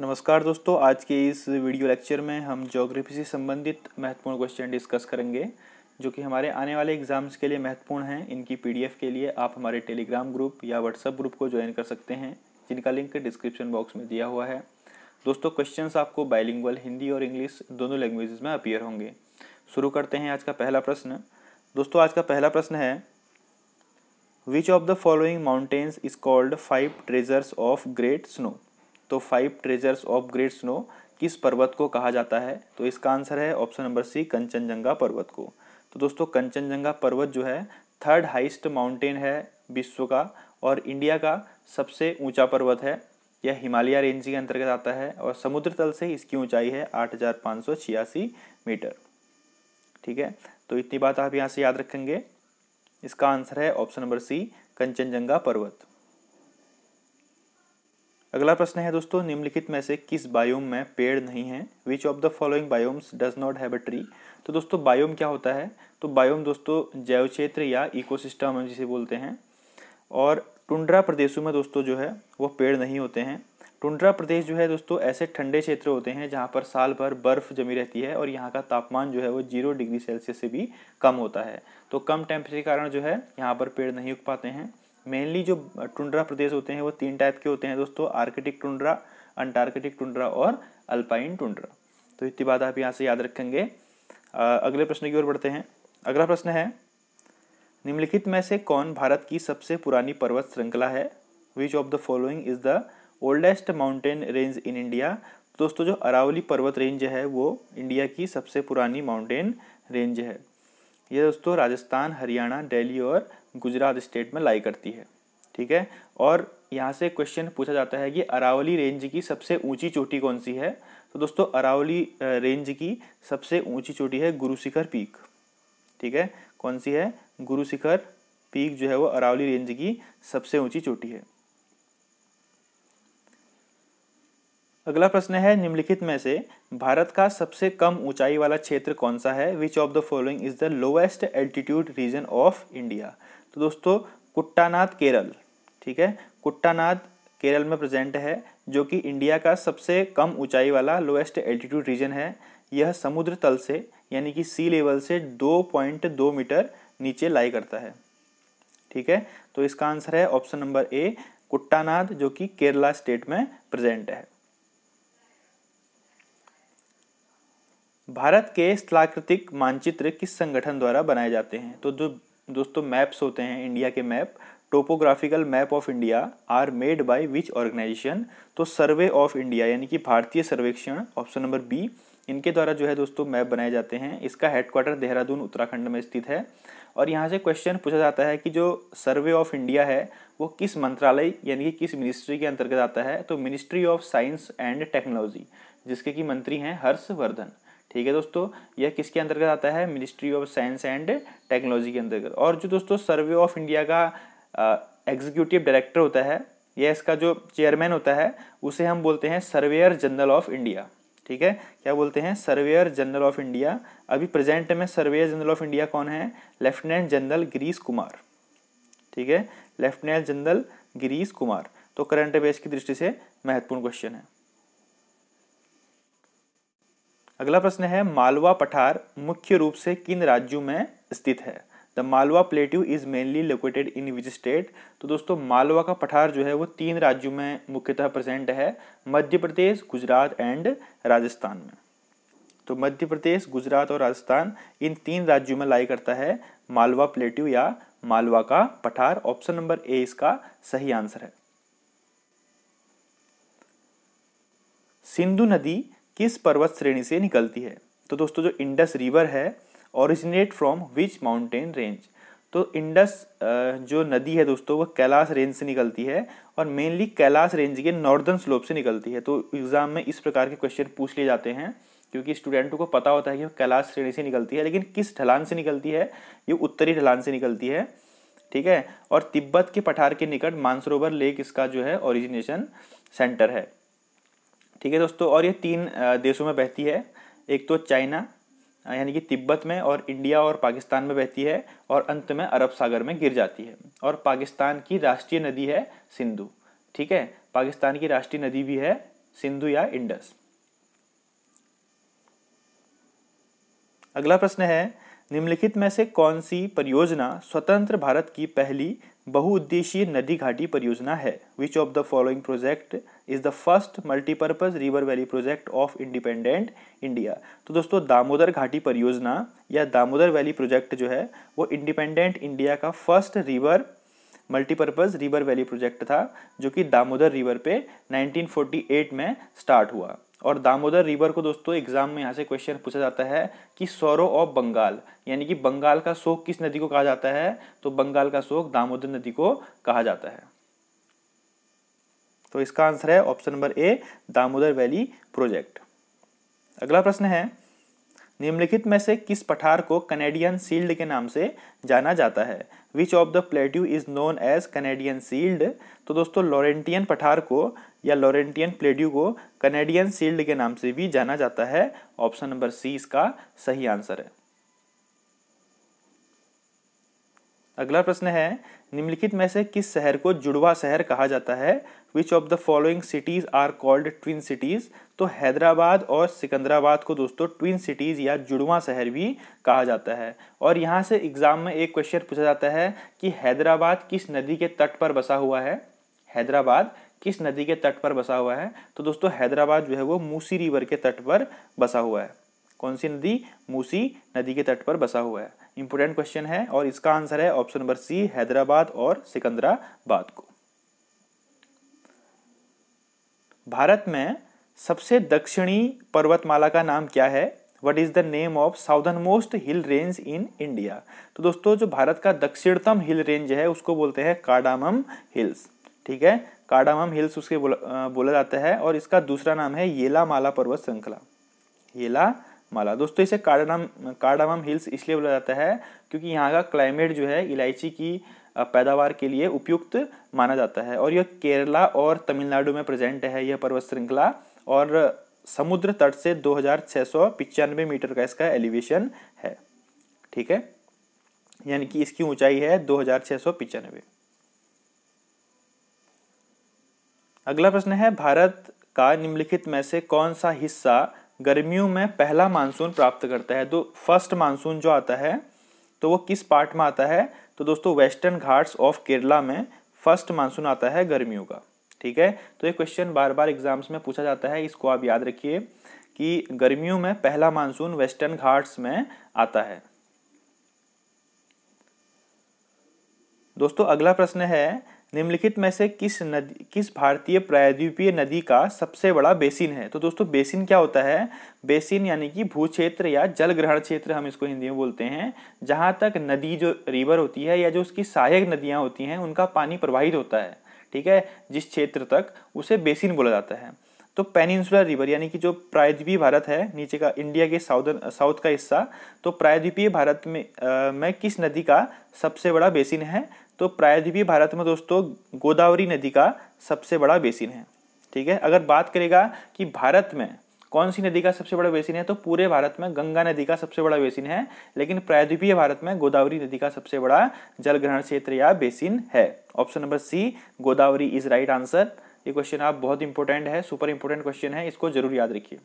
नमस्कार दोस्तों आज के इस वीडियो लेक्चर में हम जोग्राफी से संबंधित महत्वपूर्ण क्वेश्चन डिस्कस करेंगे जो कि हमारे आने वाले एग्जाम्स के लिए महत्वपूर्ण हैं इनकी पीडीएफ के लिए आप हमारे टेलीग्राम ग्रुप या व्हाट्सएप ग्रुप को ज्वाइन कर सकते हैं जिनका लिंक डिस्क्रिप्शन बॉक्स में दिया हुआ है दोस्तों क्वेश्चन आपको बाइलिंगल हिंदी और इंग्लिश दोनों लैंग्वेजेस में अपियर होंगे शुरू करते हैं आज का पहला प्रश्न दोस्तों आज का पहला प्रश्न है which of the following mountains is called five treasures of great snow तो five treasures of great snow किस पर्वत को कहा जाता है तो इसका आंसर है ऑप्शन नंबर सी कंचनजंगा पर्वत को तो दोस्तों कंचनजंगा पर्वत जो है थर्ड हाइस्ट माउंटेन है विश्व का और इंडिया का सबसे ऊंचा पर्वत है यह हिमालय रेंज के अंतर्गत आता है और समुद्र तल से इसकी ऊंचाई है आठ मीटर ठीक है तो इतनी बात आप यहाँ से याद रखेंगे इसका आंसर है ऑप्शन नंबर सी कंचनजंगा पर्वत अगला प्रश्न है दोस्तों निम्नलिखित में से किस बायोम में पेड़ नहीं है which of the following biomes does not have a tree तो दोस्तों बायोम क्या होता है तो बायोम दोस्तों जैव क्षेत्र या इकोसिस्टम हम जिसे बोलते हैं और टुंड्रा प्रदेशों में दोस्तों जो है वो पेड़ नहीं होते हैं टुंड्रा प्रदेश जो है दोस्तों ऐसे ठंडे क्षेत्र होते हैं जहाँ पर साल भर बर्फ़ जमी रहती है और यहाँ का तापमान जो है वो जीरो डिग्री सेल्सियस से भी कम होता है तो कम टेम्परेचर के कारण जो है यहाँ पर पेड़ नहीं उग पाते हैं मेनली जो टुंड्रा प्रदेश होते हैं वो तीन टाइप के होते हैं दोस्तों आर्कटिक टुंड्रा अंटार्कटिक टुंड्रा और अल्पाइन टुंड्रा तो इतनी बात आप यहाँ से याद रखेंगे अगले प्रश्न की ओर बढ़ते हैं अगला प्रश्न है निम्नलिखित में से कौन भारत की सबसे पुरानी पर्वत श्रृंखला है which of the following is the oldest mountain range in India दोस्तों जो अरावली पर्वत रेंज है वो इंडिया की सबसे पुरानी माउंटेन रेंज है ये दोस्तों राजस्थान हरियाणा दिल्ली और गुजरात स्टेट में लाई करती है ठीक है और यहाँ से क्वेश्चन पूछा जाता है कि अरावली रेंज की सबसे ऊंची चोटी कौन सी है तो दोस्तों अरावली रेंज की सबसे ऊंची चोटी है गुरुशिखर पीक ठीक है कौन सी है गुरुशिखर पीक जो है वो अरावली रेंज की सबसे ऊंची चोटी है अगला प्रश्न है निम्नलिखित में से भारत का सबसे कम ऊंचाई वाला क्षेत्र कौन सा है which of the following is the lowest altitude region of India तो दोस्तों कुट्टानाथ केरल ठीक है कुट्टानाथ केरल में प्रेजेंट है जो कि इंडिया का सबसे कम ऊंचाई वाला लोएस्ट एल्टीट्यूड रीजन है यह समुद्र तल से यानी कि सी लेवल से 2.2 मीटर नीचे लाई करता है ठीक है तो इसका आंसर है ऑप्शन नंबर ए कुट्टानाथ जो कि केरला स्टेट में प्रेजेंट है भारत के स्थलाकृतिक मानचित्र किस संगठन द्वारा बनाए जाते हैं तो जो दोस्तों मैप्स होते हैं इंडिया के map topographical map of India are made by which organisation तो सर्वे ऑफ इंडिया यानी कि भारतीय सर्वेक्षण ऑप्शन नंबर बी इनके द्वारा जो है दोस्तों मैप बनाए जाते हैं इसका हेडक्वार्टर देहरादून उत्तराखंड में स्थित है और यहाँ से क्वेश्चन पूछा जाता है कि जो सर्वे ऑफ इंडिया है वो किस मंत्रालय यानी कि किस मिनिस्ट्री के अंतर्गत आता है तो ministry of science and technology जिसके कि मंत्री हैं हर्षवर्धन ठीक है दोस्तों यह किसके अंतर्गत आता है ministry of science and technology के अंतर्गत और जो दोस्तों सर्वे ऑफ इंडिया का एग्जीक्यूटिव डायरेक्टर होता है या इसका जो चेयरमैन होता है उसे हम बोलते हैं सर्वेयर जनरल ऑफ इंडिया ठीक है क्या बोलते हैं सर्वेयर जनरल ऑफ इंडिया अभी प्रेजेंट में सर्वेयर जनरल ऑफ इंडिया कौन है लेफ्टिनेंट जनरल गिरीश कुमार ठीक है लेफ्टिनेंट जनरल गिरीश कुमार तो करंट अफेयर्स की दृष्टि से महत्वपूर्ण क्वेश्चन है अगला प्रश्न है मालवा पठार मुख्य रूप से किन राज्यों में स्थित है the Malwa plateau is mainly located in which state तो दोस्तों मालवा का पठार जो है वो तीन राज्यों में मुख्यतः प्रेजेंट है मध्य प्रदेश गुजरात एंड राजस्थान में तो मध्य प्रदेश गुजरात और राजस्थान इन तीन राज्यों में लाई करता है मालवा प्लेट्यू या मालवा का पठार ऑप्शन नंबर ए इसका सही आंसर है सिंधु नदी किस पर्वत श्रेणी से निकलती है तो दोस्तों जो इंडस रिवर है originate from which mountain range तो इंडस जो नदी है दोस्तों वह कैलाश रेंज से निकलती है और मेनली कैलाश रेंज के नॉर्दर्न स्लोप से निकलती है तो एग्ज़ाम में इस प्रकार के क्वेश्चन पूछ लिए जाते हैं क्योंकि स्टूडेंटों को पता होता है कि कैलाश श्रेणी से निकलती है लेकिन किस ढलान से निकलती है ये उत्तरी ढलान से निकलती है ठीक है और तिब्बत के पठार के निकट मानसरोवर लेक इसका जो है ओरिजिनेशन सेंटर है ठीक है दोस्तों और ये तीन देशों में बहती है एक तो चाइना यानी कि तिब्बत में और इंडिया और पाकिस्तान में बहती है और अंत में अरब सागर में गिर जाती है और पाकिस्तान की राष्ट्रीय नदी है सिंधु ठीक है पाकिस्तान की राष्ट्रीय नदी भी है सिंधु या इंडस अगला प्रश्न है निम्नलिखित में से कौन सी परियोजना स्वतंत्र भारत की पहली बहुउद्देशीय नदी घाटी परियोजना है which of the following project is the first multipurpose river valley project of independent India तो दोस्तों दामोदर घाटी परियोजना या दामोदर वैली प्रोजेक्ट जो है वो इंडिपेंडेंट इंडिया का first river multipurpose river valley project था जो कि दामोदर रिवर पे 1948 में स्टार्ट हुआ और दामोदर रिवर को दोस्तों एग्जाम में यहाँ से क्वेश्चन पूछा जाता है कि सोरो ऑफ बंगाल यानी कि बंगाल का शोक किस नदी को कहा जाता है तो बंगाल का शोक दामोदर नदी को कहा जाता है तो इसका आंसर है option number A Damodar valley project अगला प्रश्न है निम्नलिखित में से किस पठार को कनेडियन सील्ड के नाम से जाना जाता है which of the plateau is known as Canadian shield तो दोस्तों लॉरेंटियन पठार को या लॉरेंटियन प्लेट्यू को कनेडियन सील्ड के नाम से भी जाना जाता है ऑप्शन नंबर सी इसका सही आंसर है अगला प्रश्न है निम्नलिखित में से किस शहर को जुड़वा शहर कहा जाता है which of the following cities are called twin cities तो हैदराबाद और सिकंदराबाद को दोस्तों ट्विन सिटीज़ या जुड़वा शहर भी कहा जाता है और यहाँ से एग्ज़ाम में एक क्वेश्चन पूछा जाता है कि हैदराबाद किस नदी के तट पर बसा हुआ है हैदराबाद किस नदी के तट पर बसा हुआ है तो दोस्तों हैदराबाद जो है वो मूसी रिवर के तट पर बसा हुआ है कौन सी नदी मूसी नदी के तट पर बसा हुआ है इंपोर्टेंट क्वेश्चन है और इसका आंसर है ऑप्शन नंबर सी हैदराबाद और सिकंदराबाद को भारत में सबसे दक्षिणी पर्वतमाला का नाम क्या है what is the name of southernmost hill range in India तो दोस्तों जो भारत का दक्षिणतम हिल रेंज है उसको बोलते हैं काडामम हिल्स ठीक है काडामम हिल्स उसके बोला, बोला जाता है और इसका दूसरा नाम है येला माला पर्वत श्रृंखला येला माला दोस्तों इसे काडाम काडामम हिल्स इसलिए बोला जाता है क्योंकि यहाँ का क्लाइमेट जो है इलायची की पैदावार के लिए उपयुक्त माना जाता है और यह केरला और तमिलनाडु में प्रेजेंट है यह पर्वत श्रृंखला और समुद्र तट से दो मीटर का इसका एलिवेशन है ठीक है यानी कि इसकी ऊंचाई है दो अगला प्रश्न है भारत का निम्नलिखित में से कौन सा हिस्सा गर्मियों में पहला मानसून प्राप्त करता है तो फर्स्ट मानसून जो आता है तो वो किस पार्ट में आता है तो दोस्तों वेस्टर्न घाट्स ऑफ केरला में फर्स्ट मानसून आता है गर्मियों का ठीक है तो ये क्वेश्चन बार बार एग्जाम्स में पूछा जाता है इसको आप याद रखिए कि गर्मियों में पहला मानसून वेस्टर्न घाट्स में आता है दोस्तों अगला प्रश्न है निम्नलिखित में से किस नदी किस भारतीय प्रायद्वीपीय नदी का सबसे बड़ा बेसिन है तो दोस्तों बेसिन क्या होता है बेसिन यानी कि भू क्षेत्र या जल ग्रहण क्षेत्र हम इसको हिंदी में बोलते हैं जहाँ तक नदी जो रिवर होती है या जो उसकी सहायक नदियाँ होती हैं उनका पानी प्रवाहित होता है ठीक है जिस क्षेत्र तक उसे बेसिन बोला जाता है तो पेनिनसुलर रिवर यानी कि जो प्रायद्वीपीय भारत है नीचे का इंडिया के साउथ साउथ का हिस्सा तो प्रायद्वीपीय भारत में आ, में किस नदी का सबसे बड़ा बेसिन है तो प्रायद्वीपीय भारत में दोस्तों गोदावरी नदी का सबसे बड़ा बेसिन है ठीक है अगर बात करेगा कि भारत में कौन सी नदी का सबसे बड़ा बेसिन है तो पूरे भारत में गंगा नदी का सबसे बड़ा बेसिन है लेकिन प्रायद्वीपीय भारत में गोदावरी नदी का सबसे बड़ा जल ग्रहण क्षेत्र या बेसिन है option number C Godavari is right answer ये क्वेश्चन आप बहुत इंपॉर्टेंट है सुपर इंपॉर्टेंट क्वेश्चन है इसको जरूर याद रखिए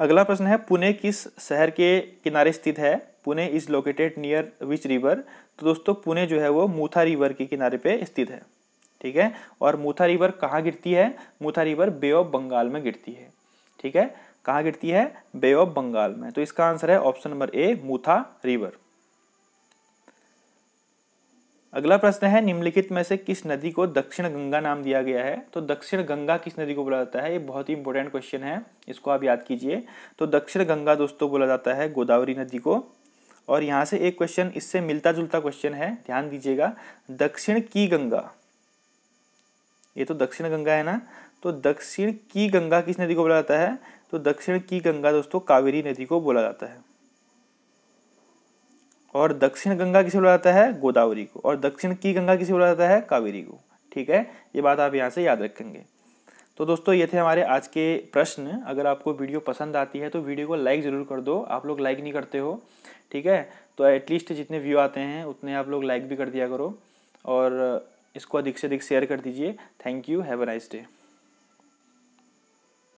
अगला प्रश्न है पुणे किस शहर के किनारे स्थित है Pune is located near which river तो दोस्तों पुणे जो है वो मूथा रिवर के किनारे पे स्थित है ठीक है और मूथा रिवर कहाँ गिरती है Mutha river bay of Bengal में गिरती है ठीक है कहाँ गिरती है बे ऑफ बंगाल में तो इसका आंसर है option number A Mutha river अगला प्रश्न है निम्नलिखित में से किस नदी को दक्षिण गंगा नाम दिया गया है तो दक्षिण गंगा किस नदी को बोला जाता है ये बहुत ही इंपॉर्टेंट क्वेश्चन है इसको आप याद कीजिए तो दक्षिण गंगा दोस्तों बोला जाता है गोदावरी नदी को और यहाँ से एक क्वेश्चन इससे मिलता जुलता क्वेश्चन है ध्यान दीजिएगा दक्षिण की गंगा ये तो दक्षिण गंगा है ना तो दक्षिण की गंगा किस नदी को बोला जाता है तो दक्षिण की गंगा दोस्तों कावेरी नदी को बोला जाता है और दक्षिण गंगा किसे बोला जाता है गोदावरी को और दक्षिण की गंगा किसे बोला जाता है कावेरी को ठीक है ये बात आप यहाँ से याद रखेंगे तो दोस्तों ये थे हमारे आज के प्रश्न अगर आपको वीडियो पसंद आती है तो वीडियो को लाइक ज़रूर कर दो आप लोग लाइक नहीं करते हो ठीक है तो एटलीस्ट जितने व्यू आते हैं उतने आप लोग लाइक भी कर दिया करो और इसको अधिक से अधिक शेयर कर दीजिए thank you have a nice day